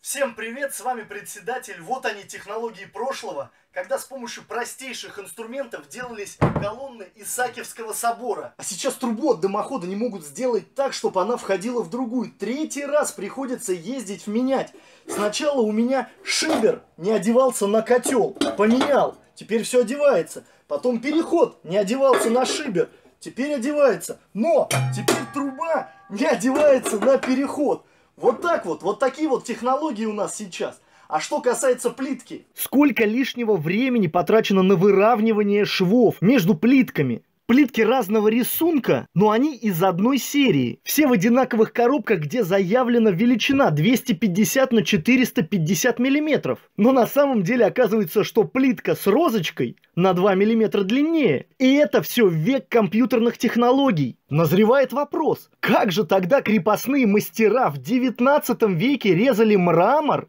Всем привет, с вами председатель. Вот они, технологии прошлого, когда с помощью простейших инструментов делались колонны Исаакиевского собора. А сейчас трубу от дымохода не могут сделать так, чтобы она входила в другую. Третий раз приходится ездить менять. Сначала у меня шибер не одевался на котел, поменял, теперь все одевается. Потом переход не одевался на шибер, теперь одевается. Но теперь труба не одевается на переход. Вот так вот, вот такие вот технологии у нас сейчас. А что касается плитки? Сколько лишнего времени потрачено на выравнивание швов между плитками? плитки разного рисунка, но они из одной серии. Все в одинаковых коробках, где заявлена величина 250 на 450 миллиметров. Но на самом деле оказывается, что плитка с розочкой на 2 миллиметра длиннее. И это все век компьютерных технологий. Назревает вопрос, как же тогда крепостные мастера в 19 веке резали мрамор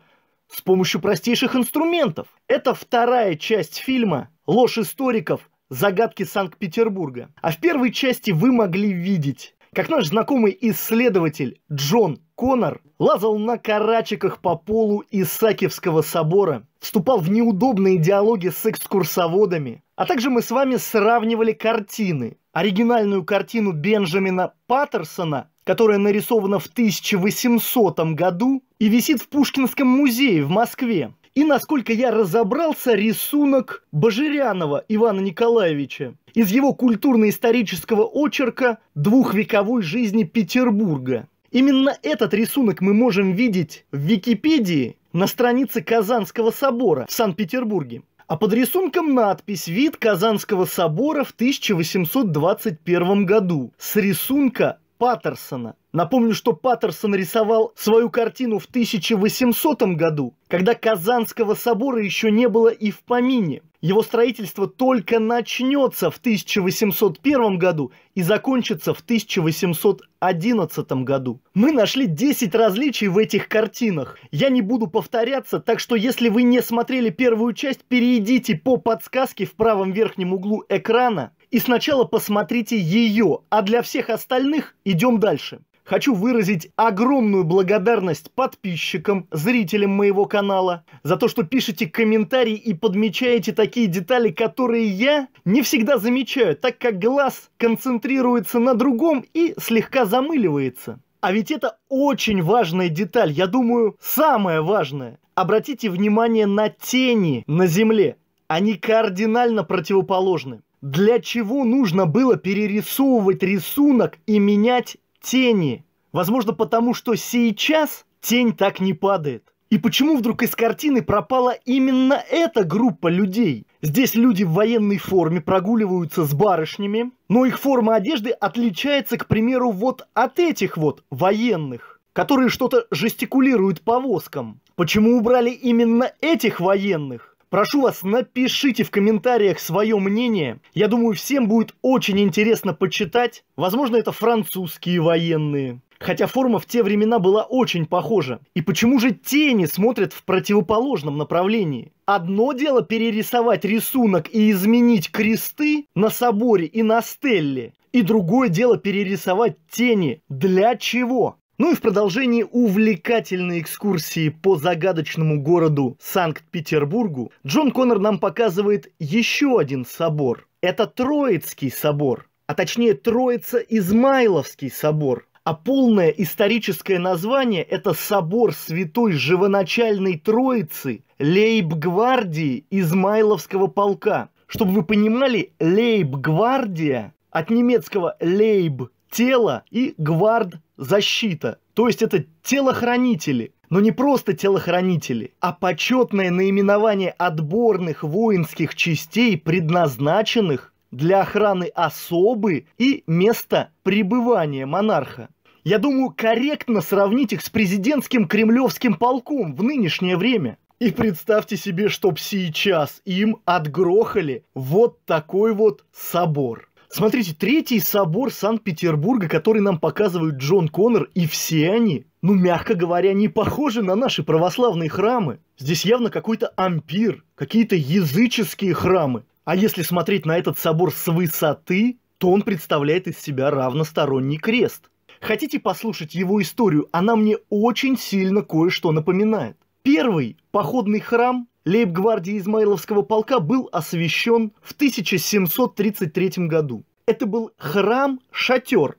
с помощью простейших инструментов? Это вторая часть фильма «Ложь историков» загадки Санкт-Петербурга. А в первой части вы могли видеть, как наш знакомый исследователь Джон Коннор лазал на карачиках по полу Исаакиевского собора, вступал в неудобные диалоги с экскурсоводами, а также мы с вами сравнивали картины. Оригинальную картину Бенджамина Паттерсона, которая нарисована в 1800 году и висит в Пушкинском музее в Москве, и насколько я разобрался, рисунок Бажирянова Ивана Николаевича из его культурно-исторического очерка «Двухвековой жизни Петербурга». Именно этот рисунок мы можем видеть в Википедии на странице Казанского собора в Санкт-Петербурге. А под рисунком надпись «Вид Казанского собора в 1821 году» с рисунка Паттерсона. Напомню, что Паттерсон рисовал свою картину в 1800 году, когда Казанского собора еще не было и в помине. Его строительство только начнется в 1801 году и закончится в 1811 году. Мы нашли 10 различий в этих картинах. Я не буду повторяться, так что если вы не смотрели первую часть, перейдите по подсказке в правом верхнем углу экрана и сначала посмотрите ее, а для всех остальных идем дальше. Хочу выразить огромную благодарность подписчикам, зрителям моего канала за то, что пишете комментарии и подмечаете такие детали, которые я не всегда замечаю, так как глаз концентрируется на другом и слегка замыливается. А ведь это очень важная деталь, я думаю, самая важная. Обратите внимание на тени на Земле. Они кардинально противоположны. Для чего нужно было перерисовывать рисунок и менять тени. Возможно, потому что сейчас тень так не падает. И почему вдруг из картины пропала именно эта группа людей? Здесь люди в военной форме прогуливаются с барышнями, но их форма одежды отличается, к примеру, вот от этих вот военных, которые что-то жестикулируют повозкам. Почему убрали именно этих военных? Прошу вас, напишите в комментариях свое мнение. Я думаю, всем будет очень интересно почитать. Возможно, это французские военные. Хотя форма в те времена была очень похожа. И почему же тени смотрят в противоположном направлении? Одно дело перерисовать рисунок и изменить кресты на соборе и на стелле. И другое дело перерисовать тени. Для чего? Ну и в продолжении увлекательной экскурсии по загадочному городу Санкт-Петербургу Джон Коннор нам показывает еще один собор. Это Троицкий собор, а точнее Троица-Измайловский собор. А полное историческое название – это собор святой живоначальной Троицы Лейб-гвардии Измайловского полка. Чтобы вы понимали, Лейб-гвардия от немецкого «лейб» – тело и «гвард» защита. То есть это телохранители. Но не просто телохранители, а почетное наименование отборных воинских частей, предназначенных для охраны особы и места пребывания монарха. Я думаю, корректно сравнить их с президентским кремлевским полком в нынешнее время. И представьте себе, чтоб сейчас им отгрохали вот такой вот собор. Смотрите, третий собор Санкт-Петербурга, который нам показывают Джон Коннор, и все они, ну, мягко говоря, не похожи на наши православные храмы. Здесь явно какой-то ампир, какие-то языческие храмы. А если смотреть на этот собор с высоты, то он представляет из себя равносторонний крест. Хотите послушать его историю? Она мне очень сильно кое-что напоминает. Первый походный храм лейб-гвардии Измайловского полка был освящен в 1733 году. Это был храм-шатер,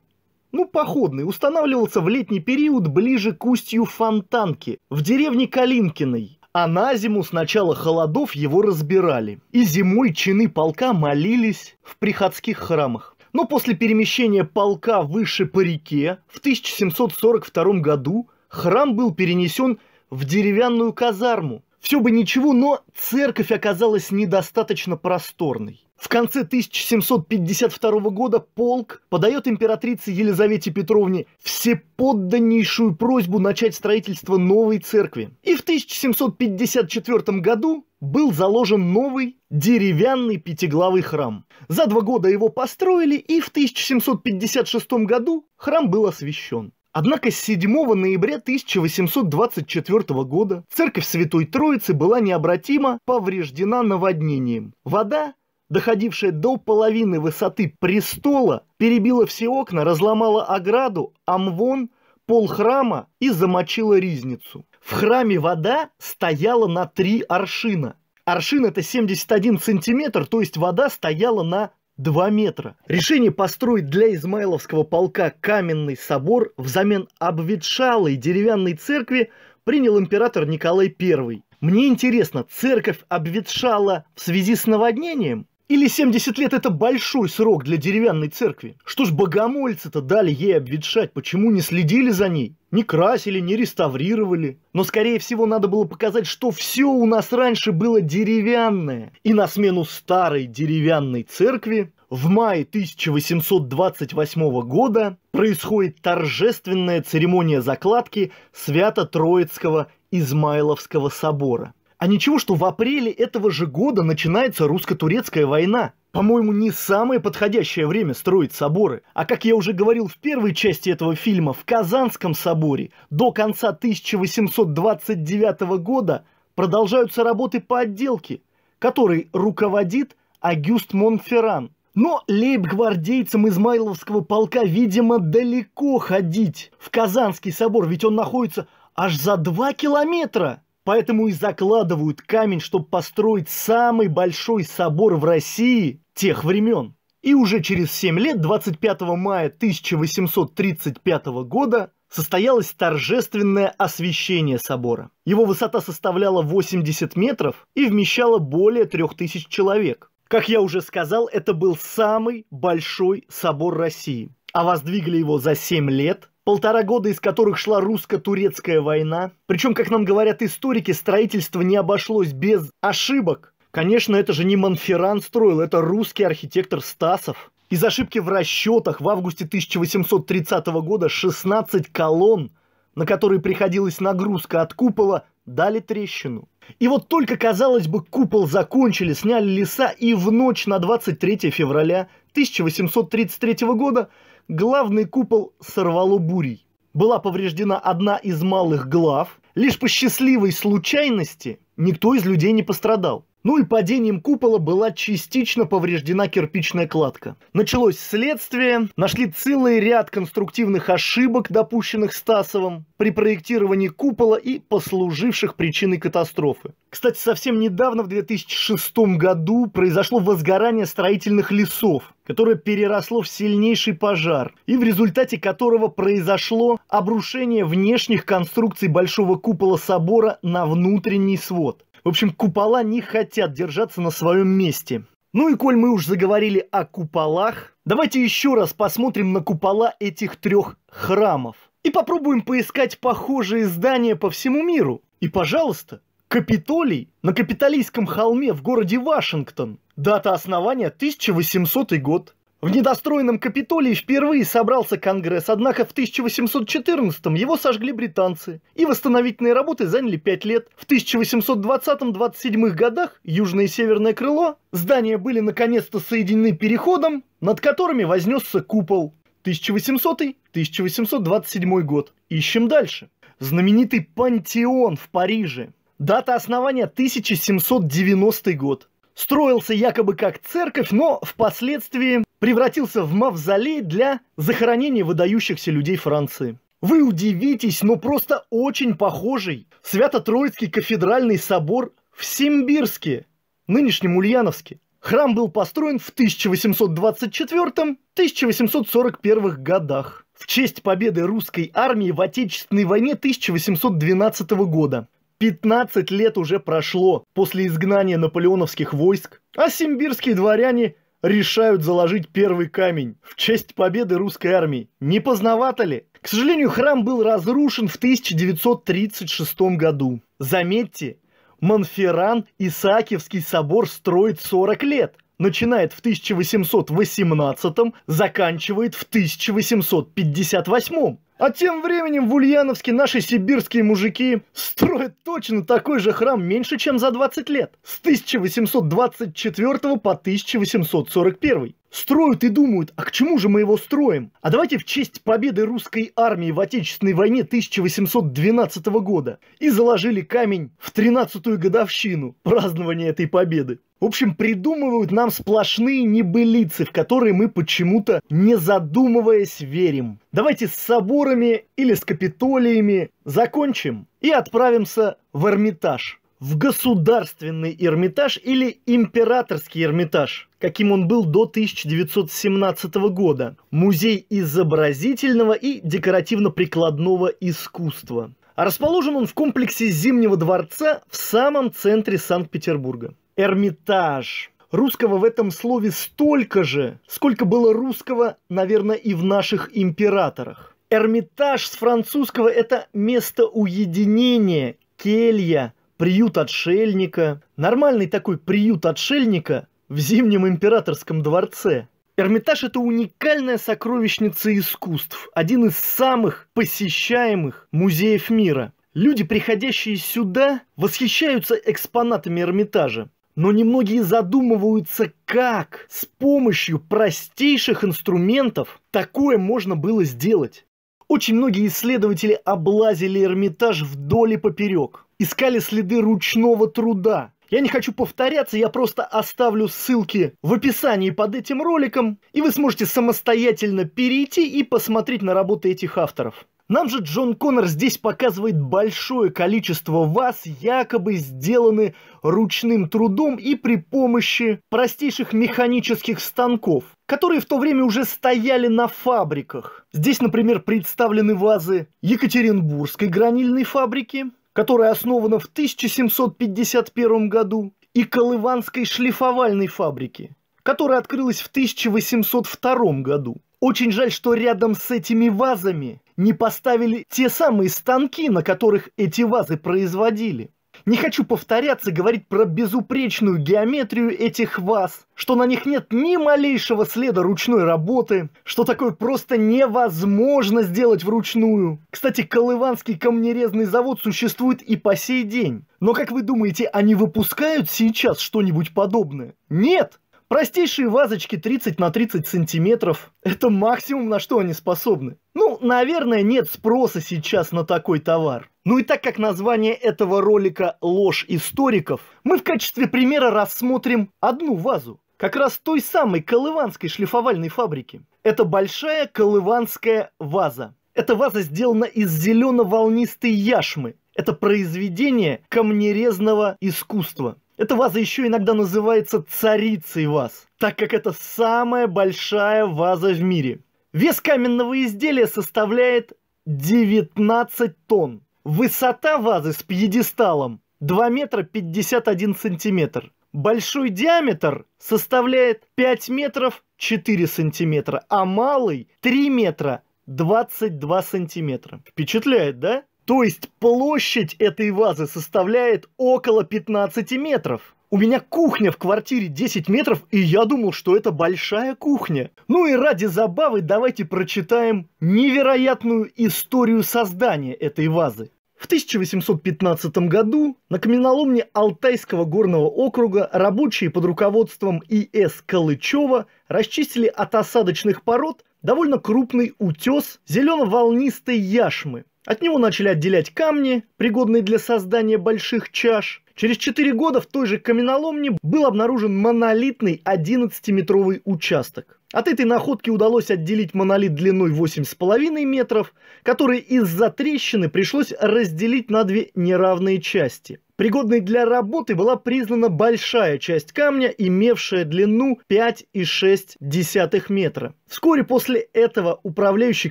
ну, походный, устанавливался в летний период ближе к устью Фонтанки, в деревне Калинкиной. А на зиму с начала холодов его разбирали. И зимой чины полка молились в приходских храмах. Но после перемещения полка выше по реке в 1742 году храм был перенесен в деревянную казарму, все бы ничего, но церковь оказалась недостаточно просторной. В конце 1752 года полк подает императрице Елизавете Петровне всеподданнейшую просьбу начать строительство новой церкви. И в 1754 году был заложен новый деревянный пятиглавый храм. За два года его построили, и в 1756 году храм был освящен. Однако с 7 ноября 1824 года церковь Святой Троицы была необратимо повреждена наводнением. Вода, доходившая до половины высоты престола, перебила все окна, разломала ограду, амвон, пол храма и замочила ризницу. В храме вода стояла на три аршина. Аршин это 71 сантиметр, то есть вода стояла на 2 метра. Решение построить для Измайловского полка каменный собор взамен обветшалой деревянной церкви принял император Николай I. Мне интересно, церковь обветшала в связи с наводнением или 70 лет это большой срок для деревянной церкви? Что ж богомольцы-то дали ей обветшать? Почему не следили за ней? Не красили, не реставрировали. Но, скорее всего, надо было показать, что все у нас раньше было деревянное. И на смену старой деревянной церкви в мае 1828 года происходит торжественная церемония закладки Свято-Троицкого Измайловского собора. А ничего, что в апреле этого же года начинается русско-турецкая война. По-моему, не самое подходящее время строить соборы. А как я уже говорил в первой части этого фильма, в Казанском соборе до конца 1829 года продолжаются работы по отделке, которой руководит Агюст Монферран. Но лейб-гвардейцам Измайловского полка, видимо, далеко ходить в Казанский собор, ведь он находится аж за два километра. Поэтому и закладывают камень, чтобы построить самый большой собор в России тех времен. И уже через 7 лет, 25 мая 1835 года, состоялось торжественное освящение собора. Его высота составляла 80 метров и вмещала более 3000 человек. Как я уже сказал, это был самый большой собор России. А воздвигли его за 7 лет полтора года из которых шла русско-турецкая война. Причем, как нам говорят историки, строительство не обошлось без ошибок. Конечно, это же не Монферран строил, это русский архитектор Стасов. Из ошибки в расчетах в августе 1830 года 16 колонн, на которые приходилась нагрузка от купола, дали трещину. И вот только, казалось бы, купол закончили, сняли леса, и в ночь на 23 февраля 1833 года – главный купол сорвало бурей. Была повреждена одна из малых глав. Лишь по счастливой случайности никто из людей не пострадал. Ну и падением купола была частично повреждена кирпичная кладка. Началось следствие, нашли целый ряд конструктивных ошибок, допущенных Стасовым при проектировании купола и послуживших причиной катастрофы. Кстати, совсем недавно, в 2006 году, произошло возгорание строительных лесов, которое переросло в сильнейший пожар, и в результате которого произошло обрушение внешних конструкций большого купола собора на внутренний свод. В общем, купола не хотят держаться на своем месте. Ну и коль мы уж заговорили о куполах, давайте еще раз посмотрим на купола этих трех храмов. И попробуем поискать похожие здания по всему миру. И, пожалуйста, Капитолий на Капитолийском холме в городе Вашингтон. Дата основания 1800 год. В недостроенном Капитолии впервые собрался Конгресс, однако в 1814-м его сожгли британцы, и восстановительные работы заняли 5 лет. В 1820-27 годах южное и северное крыло здания были наконец-то соединены переходом, над которыми вознесся купол. 1800-1827 год. Ищем дальше. Знаменитый Пантеон в Париже. Дата основания 1790 год строился якобы как церковь, но впоследствии превратился в мавзолей для захоронения выдающихся людей Франции. Вы удивитесь, но просто очень похожий Свято-Троицкий кафедральный собор в Симбирске, нынешнем Ульяновске. Храм был построен в 1824-1841 годах в честь победы русской армии в Отечественной войне 1812 года. 15 лет уже прошло после изгнания наполеоновских войск, а симбирские дворяне – решают заложить первый камень в честь победы русской армии. Не поздновато ли? К сожалению, храм был разрушен в 1936 году. Заметьте, Монферран Исаакиевский собор строит 40 лет. Начинает в 1818, заканчивает в 1858. А тем временем в Ульяновске наши сибирские мужики строят точно такой же храм меньше, чем за 20 лет. С 1824 по 1841 строят и думают, а к чему же мы его строим? А давайте в честь победы русской армии в Отечественной войне 1812 года и заложили камень в 13-ю годовщину празднования этой победы. В общем, придумывают нам сплошные небылицы, в которые мы почему-то, не задумываясь, верим. Давайте с соборами или с капитолиями закончим и отправимся в Эрмитаж в Государственный Эрмитаж или Императорский Эрмитаж, каким он был до 1917 года. Музей изобразительного и декоративно-прикладного искусства. А расположен он в комплексе Зимнего дворца в самом центре Санкт-Петербурга. Эрмитаж. Русского в этом слове столько же, сколько было русского, наверное, и в наших императорах. Эрмитаж с французского – это место уединения, келья, приют отшельника. Нормальный такой приют отшельника в Зимнем императорском дворце. Эрмитаж – это уникальная сокровищница искусств, один из самых посещаемых музеев мира. Люди, приходящие сюда, восхищаются экспонатами Эрмитажа, но немногие задумываются, как с помощью простейших инструментов такое можно было сделать. Очень многие исследователи облазили Эрмитаж вдоль и поперек искали следы ручного труда. Я не хочу повторяться, я просто оставлю ссылки в описании под этим роликом, и вы сможете самостоятельно перейти и посмотреть на работы этих авторов. Нам же Джон Коннор здесь показывает большое количество вас, якобы сделаны ручным трудом и при помощи простейших механических станков, которые в то время уже стояли на фабриках. Здесь, например, представлены вазы Екатеринбургской гранильной фабрики, которая основана в 1751 году, и Колыванской шлифовальной фабрики, которая открылась в 1802 году. Очень жаль, что рядом с этими вазами не поставили те самые станки, на которых эти вазы производили. Не хочу повторяться, говорить про безупречную геометрию этих ваз, что на них нет ни малейшего следа ручной работы, что такое просто невозможно сделать вручную. Кстати, Колыванский камнерезный завод существует и по сей день. Но как вы думаете, они выпускают сейчас что-нибудь подобное? Нет! Простейшие вазочки 30 на 30 сантиметров – это максимум, на что они способны. Ну, наверное, нет спроса сейчас на такой товар. Ну и так как название этого ролика «Ложь историков», мы в качестве примера рассмотрим одну вазу. Как раз той самой колыванской шлифовальной фабрики. Это большая колыванская ваза. Эта ваза сделана из зелено-волнистой яшмы. Это произведение камнерезного искусства. Эта ваза еще иногда называется царицей ваз, так как это самая большая ваза в мире. Вес каменного изделия составляет 19 тонн. Высота вазы с пьедесталом 2 метра 51 сантиметр. Большой диаметр составляет 5 метров 4 сантиметра, а малый 3 метра 22 сантиметра. Впечатляет, да? То есть площадь этой вазы составляет около 15 метров. У меня кухня в квартире 10 метров, и я думал, что это большая кухня. Ну и ради забавы давайте прочитаем невероятную историю создания этой вазы. В 1815 году на каменоломне Алтайского горного округа рабочие под руководством И.С. Калычева расчистили от осадочных пород довольно крупный утес зелено-волнистой яшмы. От него начали отделять камни, пригодные для создания больших чаш. Через 4 года в той же каменоломне был обнаружен монолитный 11-метровый участок. От этой находки удалось отделить монолит длиной 8,5 метров, который из-за трещины пришлось разделить на две неравные части – Пригодной для работы была признана большая часть камня, имевшая длину 5,6 метра. Вскоре после этого управляющий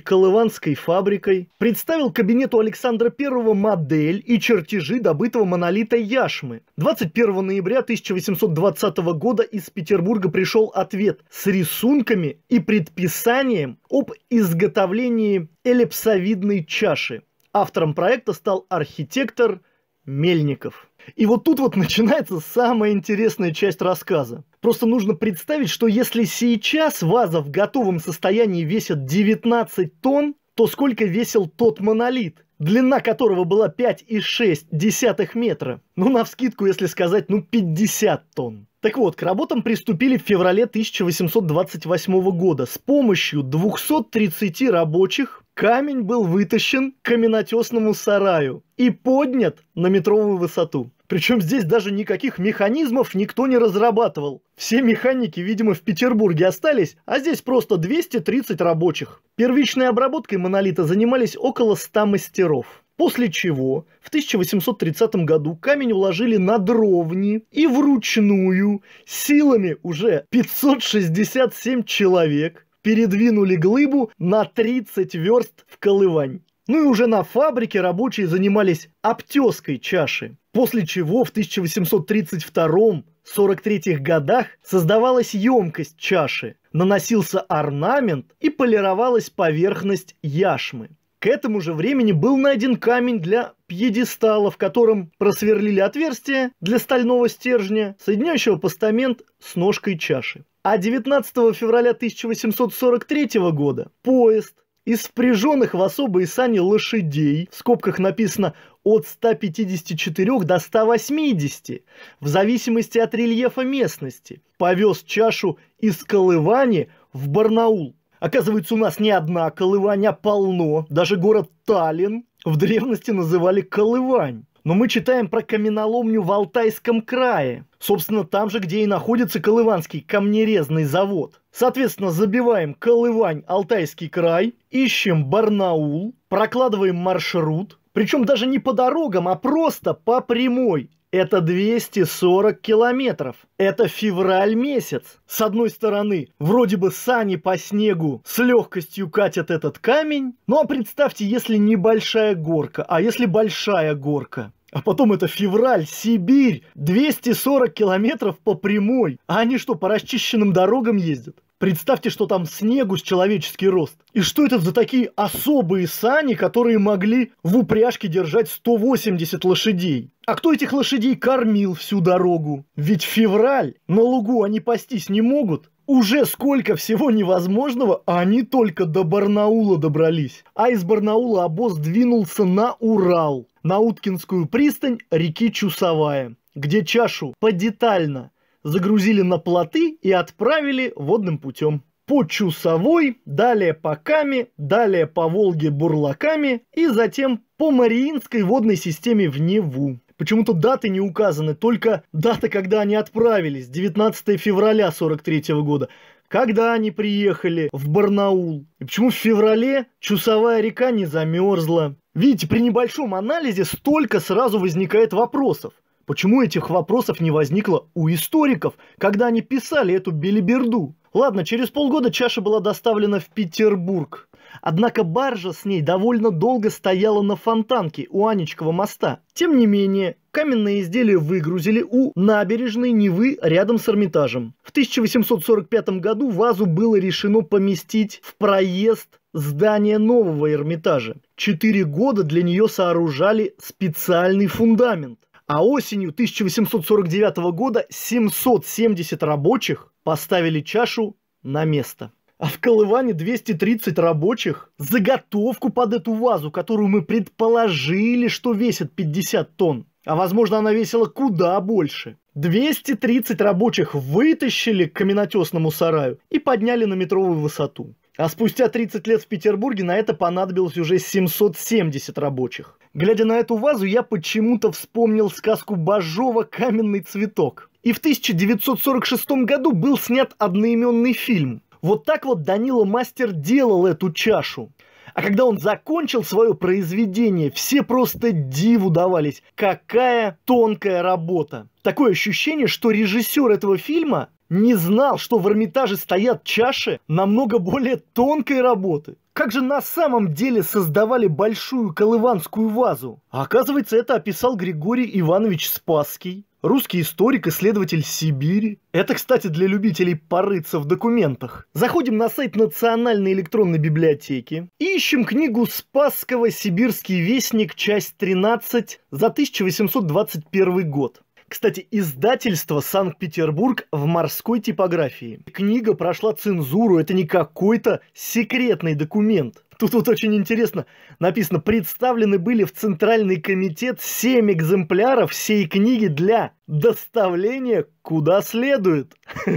Колыванской фабрикой представил кабинету Александра I модель и чертежи добытого монолита Яшмы. 21 ноября 1820 года из Петербурга пришел ответ с рисунками и предписанием об изготовлении эллипсовидной чаши. Автором проекта стал архитектор Мельников. И вот тут вот начинается самая интересная часть рассказа. Просто нужно представить, что если сейчас ваза в готовом состоянии весит 19 тонн, то сколько весил тот монолит, длина которого была 5,6 метра. Ну, на навскидку, если сказать, ну, 50 тонн. Так вот, к работам приступили в феврале 1828 года с помощью 230 рабочих Камень был вытащен к каменотесному сараю и поднят на метровую высоту. Причем здесь даже никаких механизмов никто не разрабатывал. Все механики, видимо, в Петербурге остались, а здесь просто 230 рабочих. Первичной обработкой монолита занимались около 100 мастеров. После чего в 1830 году камень уложили на дровни и вручную силами уже 567 человек передвинули глыбу на 30 верст в Колывань. Ну и уже на фабрике рабочие занимались обтеской чаши, после чего в 1832 43 годах создавалась емкость чаши, наносился орнамент и полировалась поверхность яшмы. К этому же времени был найден камень для пьедестала, в котором просверлили отверстие для стального стержня, соединяющего постамент с ножкой чаши. А 19 февраля 1843 года поезд из впряженных в особые сани лошадей, в скобках написано от 154 до 180, в зависимости от рельефа местности, повез чашу из Колывани в Барнаул. Оказывается, у нас не одна Колывань, а полно. Даже город Таллин в древности называли Колывань. Но мы читаем про каменоломню в Алтайском крае. Собственно, там же, где и находится Колыванский камнерезный завод. Соответственно, забиваем Колывань, Алтайский край, ищем Барнаул, прокладываем маршрут. Причем даже не по дорогам, а просто по прямой. Это 240 километров. Это февраль месяц. С одной стороны, вроде бы сани по снегу с легкостью катят этот камень. Ну а представьте, если небольшая горка, а если большая горка. А потом это февраль, Сибирь, 240 километров по прямой. А они что, по расчищенным дорогам ездят? Представьте, что там снегу с человеческий рост. И что это за такие особые сани, которые могли в упряжке держать 180 лошадей? А кто этих лошадей кормил всю дорогу? Ведь февраль, на лугу они пастись не могут, уже сколько всего невозможного, а они только до Барнаула добрались. А из Барнаула обоз двинулся на Урал, на Уткинскую пристань реки Чусовая, где чашу подетально загрузили на плоты и отправили водным путем. По Чусовой, далее по Каме, далее по Волге бурлаками и затем по Мариинской водной системе в Неву. Почему-то даты не указаны, только дата, когда они отправились, 19 февраля 43 года. Когда они приехали в Барнаул? И почему в феврале Чусовая река не замерзла? Видите, при небольшом анализе столько сразу возникает вопросов. Почему этих вопросов не возникло у историков, когда они писали эту белиберду? Ладно, через полгода чаша была доставлена в Петербург. Однако баржа с ней довольно долго стояла на фонтанке у Анечкова моста. Тем не менее, каменные изделия выгрузили у набережной Невы рядом с Эрмитажем. В 1845 году вазу было решено поместить в проезд здания нового Эрмитажа. Четыре года для нее сооружали специальный фундамент. А осенью 1849 года 770 рабочих поставили чашу на место. А в Колыване 230 рабочих заготовку под эту вазу, которую мы предположили, что весит 50 тонн. А возможно она весила куда больше. 230 рабочих вытащили к каменотесному сараю и подняли на метровую высоту. А спустя 30 лет в Петербурге на это понадобилось уже 770 рабочих. Глядя на эту вазу, я почему-то вспомнил сказку Бажова «Каменный цветок». И в 1946 году был снят одноименный фильм. Вот так вот Данила Мастер делал эту чашу. А когда он закончил свое произведение, все просто диву давались. Какая тонкая работа. Такое ощущение, что режиссер этого фильма не знал, что в Эрмитаже стоят чаши намного более тонкой работы как же на самом деле создавали большую колыванскую вазу? А оказывается, это описал Григорий Иванович Спасский, русский историк, исследователь Сибири. Это, кстати, для любителей порыться в документах. Заходим на сайт Национальной электронной библиотеки и ищем книгу Спасского «Сибирский вестник», часть 13 за 1821 год. Кстати, издательство Санкт-Петербург в морской типографии. Книга прошла цензуру, это не какой-то секретный документ. Тут вот очень интересно написано, представлены были в Центральный комитет 7 экземпляров всей книги для доставления куда следует.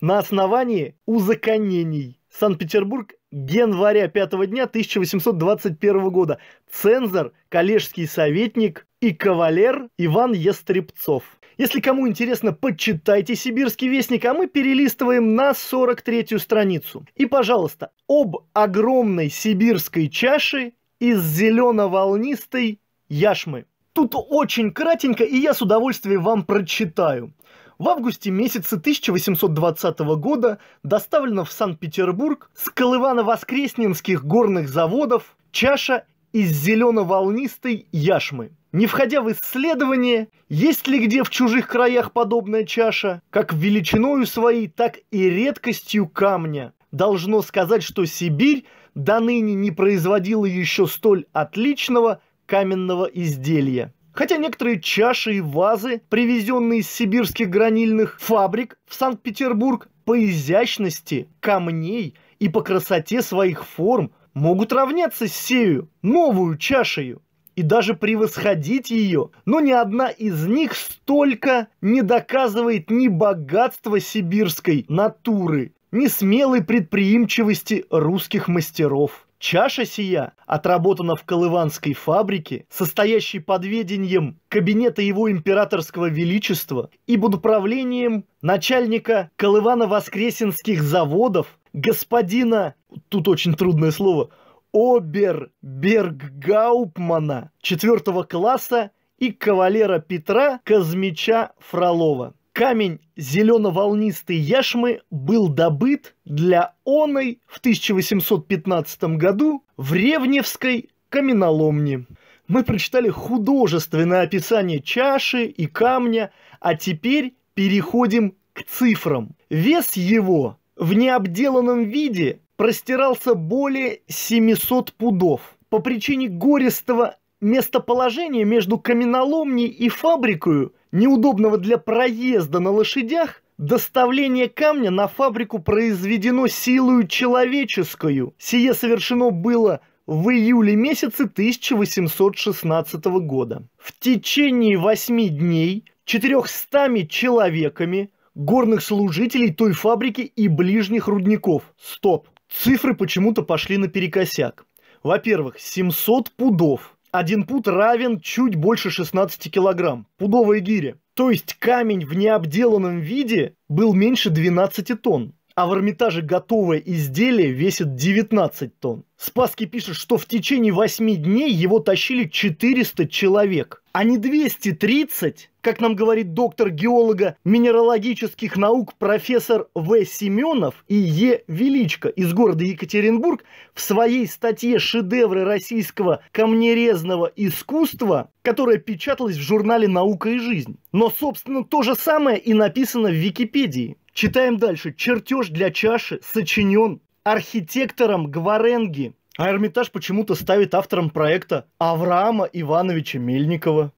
На основании узаконений. Санкт-Петербург, января 5 дня 1821 года. Цензор, коллежский советник и кавалер Иван Естребцов. Если кому интересно, почитайте «Сибирский вестник», а мы перелистываем на 43-ю страницу. И, пожалуйста, об огромной сибирской чаше из зелено-волнистой яшмы. Тут очень кратенько, и я с удовольствием вам прочитаю. В августе месяце 1820 года доставлена в Санкт-Петербург с Колывано-Воскресненских горных заводов чаша из зелено-волнистой яшмы не входя в исследование, есть ли где в чужих краях подобная чаша, как величиною своей, так и редкостью камня. Должно сказать, что Сибирь до ныне не производила еще столь отличного каменного изделия. Хотя некоторые чаши и вазы, привезенные из сибирских гранильных фабрик в Санкт-Петербург, по изящности камней и по красоте своих форм могут равняться сею, новую чашею и даже превосходить ее, но ни одна из них столько не доказывает ни богатства сибирской натуры, ни смелой предприимчивости русских мастеров. Чаша сия отработана в Колыванской фабрике, состоящей под ведением кабинета его императорского величества и под управлением начальника Колывана-Воскресенских заводов господина, тут очень трудное слово, Обербергаупмана четвертого класса и кавалера Петра Казмича Фролова. Камень зелено-волнистой яшмы был добыт для оной в 1815 году в Ревневской каменоломне. Мы прочитали художественное описание чаши и камня, а теперь переходим к цифрам. Вес его в необделанном виде простирался более 700 пудов. По причине гористого местоположения между каменоломней и фабрикою, неудобного для проезда на лошадях, Доставление камня на фабрику произведено силою человеческую. Сие совершено было в июле месяце 1816 года. В течение восьми дней четырехстами человеками горных служителей той фабрики и ближних рудников. Стоп. Цифры почему-то пошли наперекосяк. Во-первых, 700 пудов. Один пуд равен чуть больше 16 килограмм. Пудовая гиря. То есть камень в необделанном виде был меньше 12 тонн а в Эрмитаже готовое изделие весит 19 тонн. Спаски пишет, что в течение 8 дней его тащили 400 человек, а не 230, как нам говорит доктор геолога минералогических наук профессор В. Семенов и Е. Величко из города Екатеринбург в своей статье «Шедевры российского камнерезного искусства», которая печаталась в журнале «Наука и жизнь». Но, собственно, то же самое и написано в Википедии. Читаем дальше. Чертеж для чаши сочинен архитектором Гваренги. А Эрмитаж почему-то ставит автором проекта Авраама Ивановича Мельникова.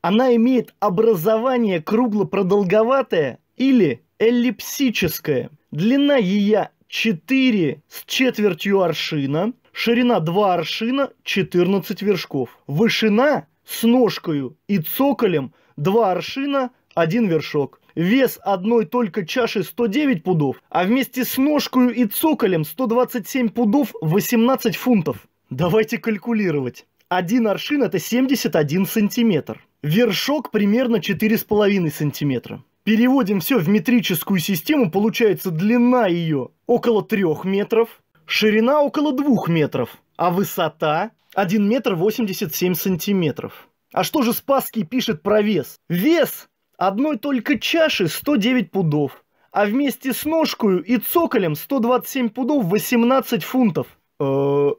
Она имеет образование кругло-продолговатое или эллипсическое. Длина ее 4 с четвертью аршина, ширина 2 аршина, 14 вершков. Вышина с ножкою и цоколем 2 аршина, 1 вершок вес одной только чаши 109 пудов, а вместе с ножкой и цоколем 127 пудов 18 фунтов. Давайте калькулировать. Один аршин это 71 сантиметр. Вершок примерно 4,5 сантиметра. Переводим все в метрическую систему, получается длина ее около 3 метров, ширина около 2 метров, а высота 1 метр 87 сантиметров. А что же Спасский пишет про вес? Вес Одной только чаши 109 пудов, а вместе с ножкой и цоколем 127 пудов 18 фунтов. Э,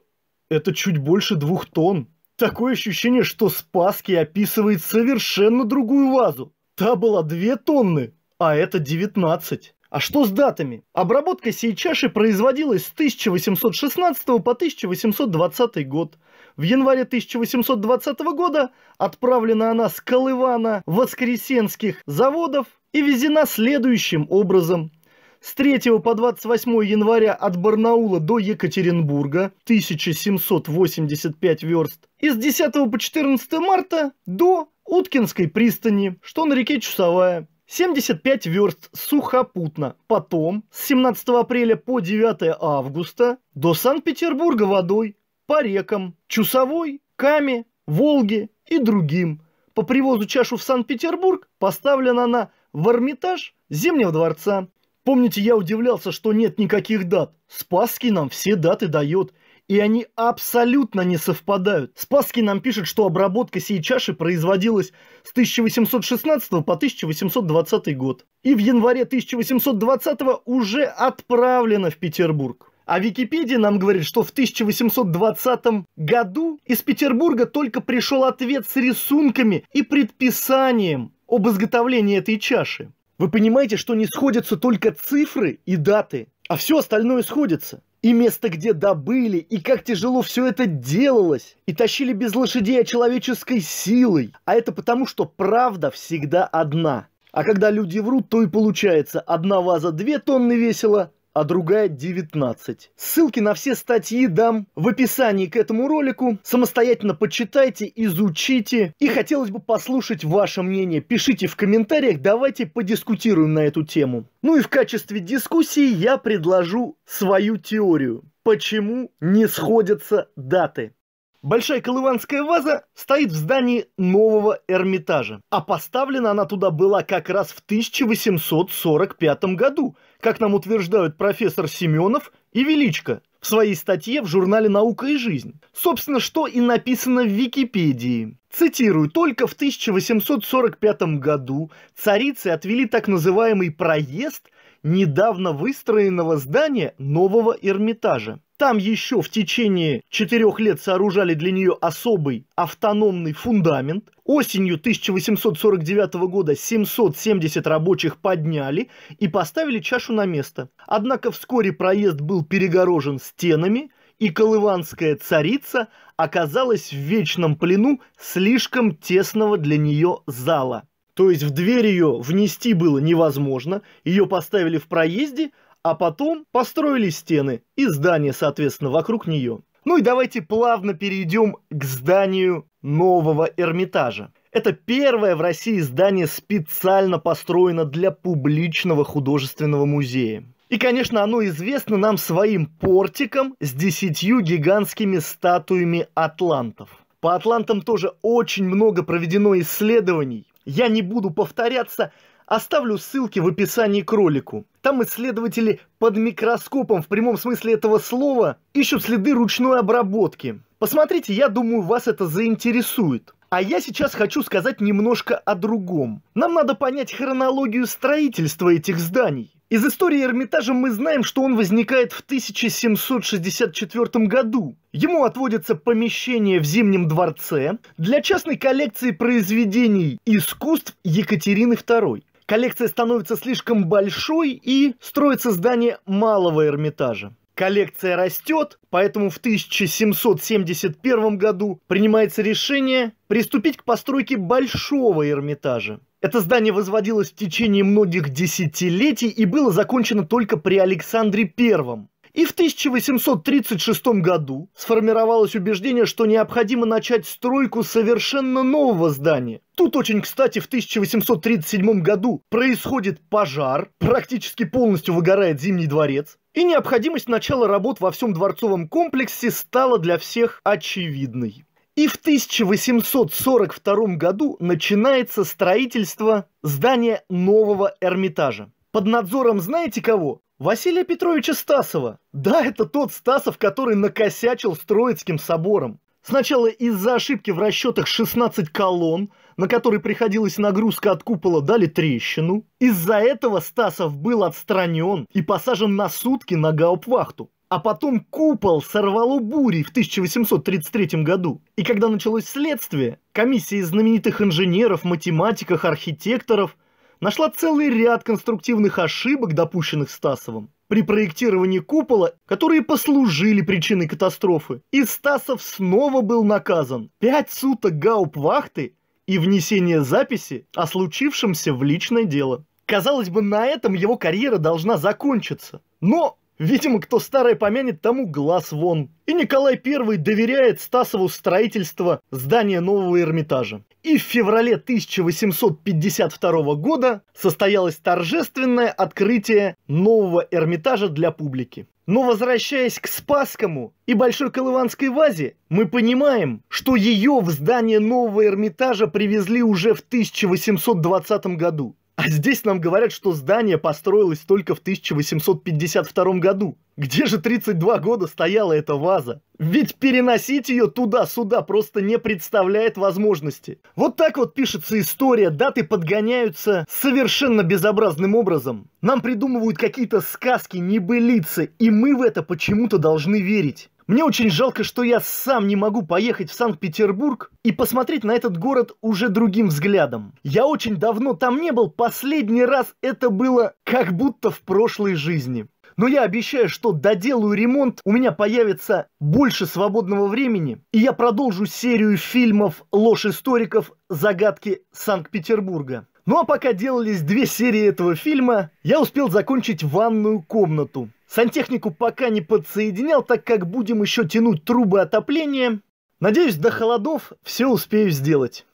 это чуть больше двух тонн. Такое ощущение, что Спаски описывает совершенно другую вазу. Та была 2 тонны, а это 19. А что с датами? Обработка сей чаши производилась с 1816 по 1820 год. В январе 1820 года отправлена она с Колывана воскресенских заводов и везена следующим образом. С 3 по 28 января от Барнаула до Екатеринбурга 1785 верст и с 10 по 14 марта до Уткинской пристани, что на реке Чусовая 75 верст сухопутно. Потом с 17 апреля по 9 августа до Санкт-Петербурга водой по рекам Чусовой, Каме, Волге и другим. По привозу чашу в Санкт-Петербург поставлена она в Эрмитаж Зимнего дворца. Помните, я удивлялся, что нет никаких дат. Спасский нам все даты дает, и они абсолютно не совпадают. Спасский нам пишет, что обработка сей чаши производилась с 1816 по 1820 год. И в январе 1820 уже отправлена в Петербург. А Википедия нам говорит, что в 1820 году из Петербурга только пришел ответ с рисунками и предписанием об изготовлении этой чаши. Вы понимаете, что не сходятся только цифры и даты, а все остальное сходится. И место, где добыли, и как тяжело все это делалось. И тащили без лошадей, а человеческой силой. А это потому, что правда всегда одна. А когда люди врут, то и получается одна ваза две тонны весила, а другая 19. Ссылки на все статьи дам в описании к этому ролику. Самостоятельно почитайте, изучите. И хотелось бы послушать ваше мнение. Пишите в комментариях, давайте подискутируем на эту тему. Ну и в качестве дискуссии я предложу свою теорию. Почему не сходятся даты? Большая колыванская ваза стоит в здании нового Эрмитажа, а поставлена она туда была как раз в 1845 году – как нам утверждают профессор Семенов и Величко в своей статье в журнале «Наука и жизнь». Собственно, что и написано в Википедии. Цитирую, только в 1845 году царицы отвели так называемый проезд недавно выстроенного здания нового Эрмитажа. Там еще в течение четырех лет сооружали для нее особый автономный фундамент. Осенью 1849 года 770 рабочих подняли и поставили чашу на место. Однако вскоре проезд был перегорожен стенами, и колыванская царица оказалась в вечном плену слишком тесного для нее зала. То есть в дверь ее внести было невозможно, ее поставили в проезде, а потом построили стены и здание, соответственно, вокруг нее. Ну и давайте плавно перейдем к зданию нового Эрмитажа. Это первое в России здание специально построено для публичного художественного музея. И, конечно, оно известно нам своим портиком с десятью гигантскими статуями атлантов. По атлантам тоже очень много проведено исследований. Я не буду повторяться, оставлю ссылки в описании к ролику. Там исследователи под микроскопом в прямом смысле этого слова ищут следы ручной обработки. Посмотрите, я думаю, вас это заинтересует. А я сейчас хочу сказать немножко о другом. Нам надо понять хронологию строительства этих зданий. Из истории Эрмитажа мы знаем, что он возникает в 1764 году. Ему отводится помещение в Зимнем дворце для частной коллекции произведений искусств Екатерины II. Коллекция становится слишком большой и строится здание малого Эрмитажа. Коллекция растет, поэтому в 1771 году принимается решение приступить к постройке большого Эрмитажа. Это здание возводилось в течение многих десятилетий и было закончено только при Александре Первом. И в 1836 году сформировалось убеждение, что необходимо начать стройку совершенно нового здания. Тут очень кстати в 1837 году происходит пожар, практически полностью выгорает Зимний дворец, и необходимость начала работ во всем дворцовом комплексе стала для всех очевидной. И в 1842 году начинается строительство здания нового Эрмитажа. Под надзором знаете кого? Василия Петровича Стасова. Да, это тот Стасов, который накосячил с Троицким собором. Сначала из-за ошибки в расчетах 16 колонн, на которые приходилась нагрузка от купола, дали трещину. Из-за этого Стасов был отстранен и посажен на сутки на гауптвахту. А потом купол сорвало бурей в 1833 году. И когда началось следствие, комиссия из знаменитых инженеров, математиков, архитекторов – нашла целый ряд конструктивных ошибок, допущенных Стасовым при проектировании купола, которые послужили причиной катастрофы. И Стасов снова был наказан. Пять суток гауп-вахты и внесение записи о случившемся в личное дело. Казалось бы, на этом его карьера должна закончиться. Но Видимо, кто старое помянет, тому глаз вон. И Николай I доверяет Стасову строительство здания нового Эрмитажа. И в феврале 1852 года состоялось торжественное открытие нового Эрмитажа для публики. Но возвращаясь к Спасскому и Большой Колыванской вазе, мы понимаем, что ее в здание нового Эрмитажа привезли уже в 1820 году. А здесь нам говорят, что здание построилось только в 1852 году. Где же 32 года стояла эта ваза? Ведь переносить ее туда-сюда просто не представляет возможности. Вот так вот пишется история, даты подгоняются совершенно безобразным образом. Нам придумывают какие-то сказки, небылицы, и мы в это почему-то должны верить. Мне очень жалко, что я сам не могу поехать в Санкт-Петербург и посмотреть на этот город уже другим взглядом. Я очень давно там не был, последний раз это было как будто в прошлой жизни. Но я обещаю, что доделаю ремонт, у меня появится больше свободного времени, и я продолжу серию фильмов «Ложь историков. Загадки Санкт-Петербурга». Ну а пока делались две серии этого фильма, я успел закончить ванную комнату. Сантехнику пока не подсоединял, так как будем еще тянуть трубы отопления. Надеюсь, до холодов все успею сделать.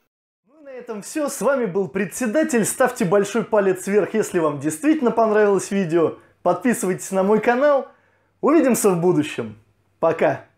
Ну на этом все. С вами был Председатель. Ставьте большой палец вверх, если вам действительно понравилось видео. Подписывайтесь на мой канал. Увидимся в будущем. Пока.